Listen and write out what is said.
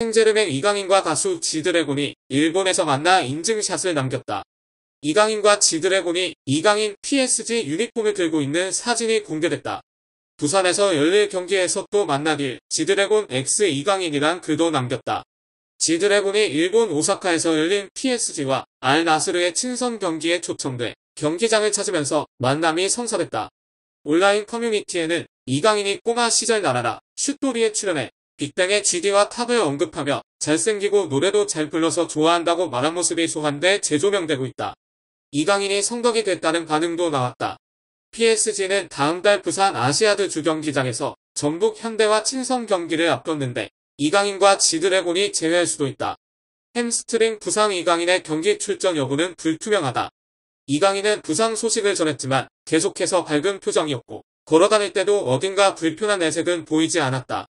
생제르맹 이강인과 가수 지드래곤이 일본에서 만나 인증샷을 남겼다. 이강인과 지드래곤이 이강인 PSG 유니폼을 들고 있는 사진이 공개됐다. 부산에서 열릴 경기에서 또 만나길 지드래곤 X 이강인이란 글도 남겼다. 지드래곤이 일본 오사카에서 열린 PSG와 알 나스르의 친선 경기에 초청돼 경기장을 찾으면서 만남이 성사됐다. 온라인 커뮤니티에는 이강인이 꼬마 시절 나라라 슛돌이에 출연해 빅뱅의 g d 와 탑을 언급하며 잘생기고 노래도 잘 불러서 좋아한다고 말한 모습이 소환돼 재조명되고 있다. 이강인이 성덕이 됐다는 반응도 나왔다. PSG는 다음 달 부산 아시아드 주경기장에서 전북 현대와 친선 경기를 앞뒀는데 이강인과 지드래곤이 제외할 수도 있다. 햄스트링 부상 이강인의 경기 출전 여부는 불투명하다. 이강인은 부상 소식을 전했지만 계속해서 밝은 표정이었고 걸어다닐 때도 어딘가 불편한 내색은 보이지 않았다.